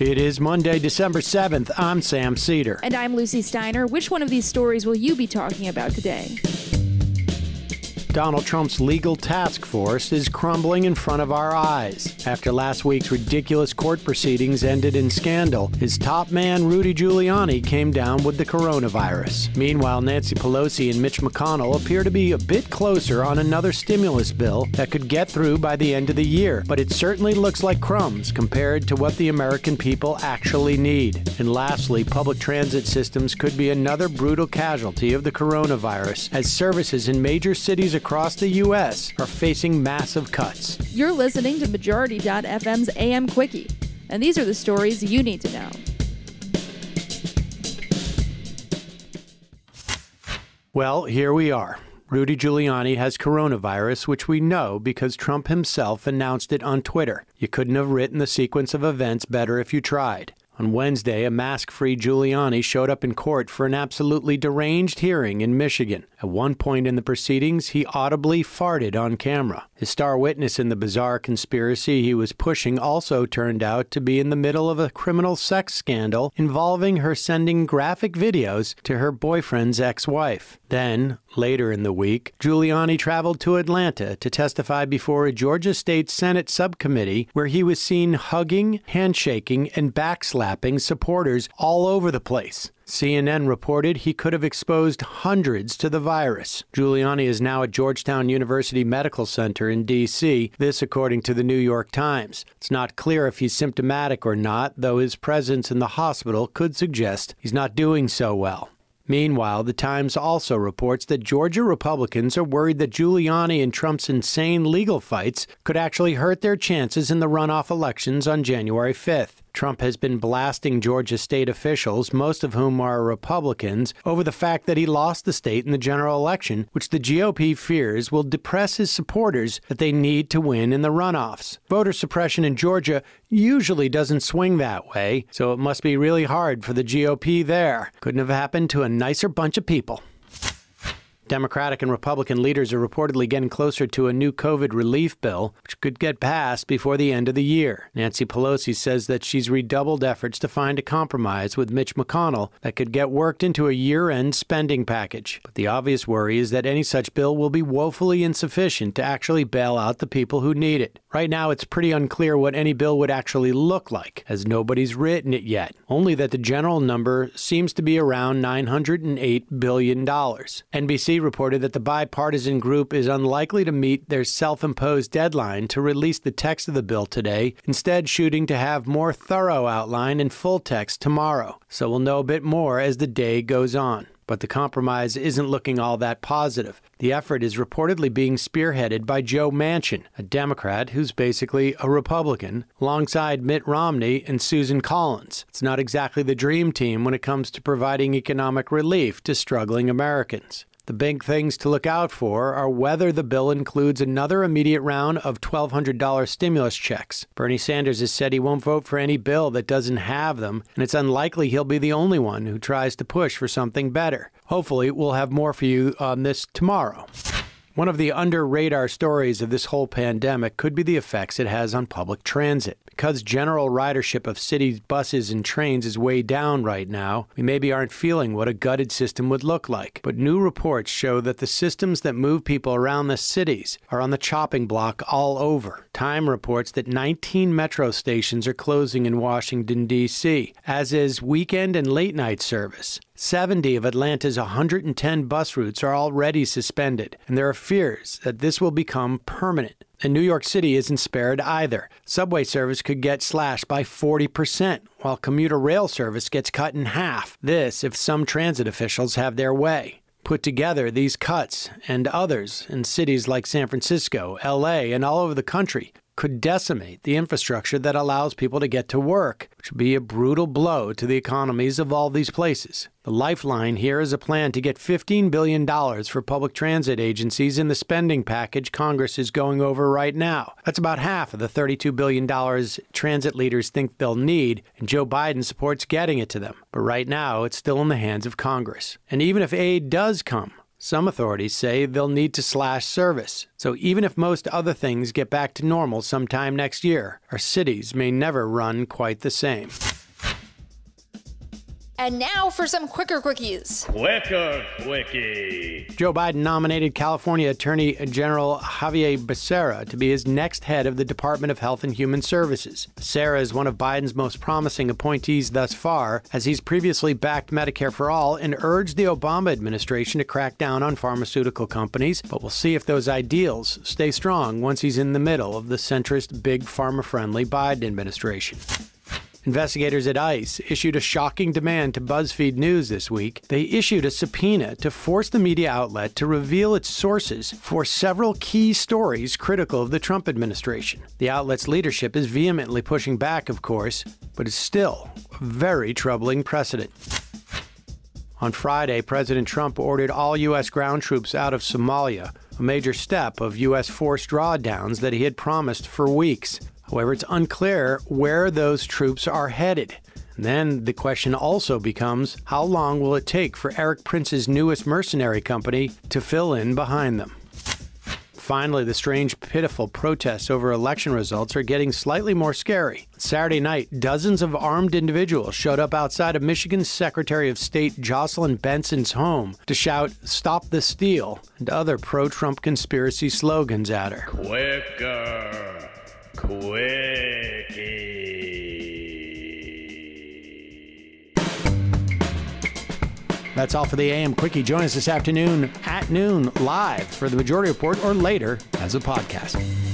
It is Monday, December 7th. I'm Sam Cedar. And I'm Lucy Steiner. Which one of these stories will you be talking about today? Donald Trump's legal task force is crumbling in front of our eyes. After last week's ridiculous court proceedings ended in scandal, his top man, Rudy Giuliani, came down with the coronavirus. Meanwhile, Nancy Pelosi and Mitch McConnell appear to be a bit closer on another stimulus bill that could get through by the end of the year, but it certainly looks like crumbs compared to what the American people actually need. And lastly, public transit systems could be another brutal casualty of the coronavirus, as services in major cities across the U.S. are facing massive cuts. You're listening to Majority.fm's AM Quickie, and these are the stories you need to know. Well, here we are. Rudy Giuliani has coronavirus, which we know because Trump himself announced it on Twitter. You couldn't have written the sequence of events better if you tried. On Wednesday, a mask free Giuliani showed up in court for an absolutely deranged hearing in Michigan. At one point in the proceedings, he audibly farted on camera. His star witness in the bizarre conspiracy he was pushing also turned out to be in the middle of a criminal sex scandal involving her sending graphic videos to her boyfriend's ex wife. Then, later in the week, Giuliani traveled to Atlanta to testify before a Georgia State Senate subcommittee where he was seen hugging, handshaking, and backslapping supporters all over the place. CNN reported he could have exposed hundreds to the virus. Giuliani is now at Georgetown University Medical Center in D.C., this according to the New York Times. It's not clear if he's symptomatic or not, though his presence in the hospital could suggest he's not doing so well. Meanwhile, The Times also reports that Georgia Republicans are worried that Giuliani and Trump's insane legal fights could actually hurt their chances in the runoff elections on January 5th. Trump has been blasting Georgia state officials, most of whom are Republicans, over the fact that he lost the state in the general election, which the GOP fears will depress his supporters that they need to win in the runoffs. Voter suppression in Georgia usually doesn't swing that way, so it must be really hard for the GOP there. Couldn't have happened to a nicer bunch of people. Democratic and Republican leaders are reportedly getting closer to a new COVID relief bill, which could get passed before the end of the year. Nancy Pelosi says that she's redoubled efforts to find a compromise with Mitch McConnell that could get worked into a year end spending package. But the obvious worry is that any such bill will be woefully insufficient to actually bail out the people who need it. Right now, it's pretty unclear what any bill would actually look like, as nobody's written it yet, only that the general number seems to be around $908 billion. NBC reported that the bipartisan group is unlikely to meet their self imposed deadline to release the text of the bill today, instead, shooting to have more thorough outline and full text tomorrow. So we'll know a bit more as the day goes on. But the compromise isn't looking all that positive. The effort is reportedly being spearheaded by Joe Manchin, a Democrat who's basically a Republican, alongside Mitt Romney and Susan Collins. It's not exactly the dream team when it comes to providing economic relief to struggling Americans. The big things to look out for are whether the bill includes another immediate round of $1,200 stimulus checks. Bernie Sanders has said he won't vote for any bill that doesn't have them, and it's unlikely he'll be the only one who tries to push for something better. Hopefully, we'll have more for you on this tomorrow. One of the under radar stories of this whole pandemic could be the effects it has on public transit because general ridership of city buses and trains is way down right now, we maybe aren't feeling what a gutted system would look like. But new reports show that the systems that move people around the cities are on the chopping block all over. Time reports that 19 metro stations are closing in Washington, D.C., as is weekend and late night service. 70 of Atlanta's 110 bus routes are already suspended, and there are fears that this will become permanent. And New York City isn't spared either. Subway service could get slashed by 40%, while commuter rail service gets cut in half. This if some transit officials have their way. Put together, these cuts and others in cities like San Francisco, LA, and all over the country could decimate the infrastructure that allows people to get to work which would be a brutal blow to the economies of all these places. The lifeline here is a plan to get $15 billion for public transit agencies in the spending package Congress is going over right now. That's about half of the $32 billion transit leaders think they'll need, and Joe Biden supports getting it to them. But right now, it's still in the hands of Congress. And even if aid does come, some authorities say they'll need to slash service, so even if most other things get back to normal sometime next year, our cities may never run quite the same. And now for some quicker quickies. Quicker quickie. Joe Biden nominated California Attorney General Javier Becerra to be his next head of the Department of Health and Human Services. Becerra is one of Biden's most promising appointees thus far, as he's previously backed Medicare for All and urged the Obama administration to crack down on pharmaceutical companies. But we'll see if those ideals stay strong once he's in the middle of the centrist, big pharma friendly Biden administration. Investigators at ICE issued a shocking demand to BuzzFeed News this week. They issued a subpoena to force the media outlet to reveal its sources for several key stories critical of the Trump administration. The outlet's leadership is vehemently pushing back, of course, but it's still a very troubling precedent. On Friday, President Trump ordered all U.S. ground troops out of Somalia, a major step of U.S. force drawdowns that he had promised for weeks. However, it's unclear where those troops are headed. then the question also becomes how long will it take for Eric Prince's newest mercenary company to fill in behind them? Finally, the strange, pitiful protests over election results are getting slightly more scary. Saturday night, dozens of armed individuals showed up outside of Michigan's Secretary of State Jocelyn Benson's home to shout, Stop the Steal, and other pro Trump conspiracy slogans at her. Quicker! Quickie. That's all for the AM Quickie. Join us this afternoon at noon live for the Majority Report or later as a podcast.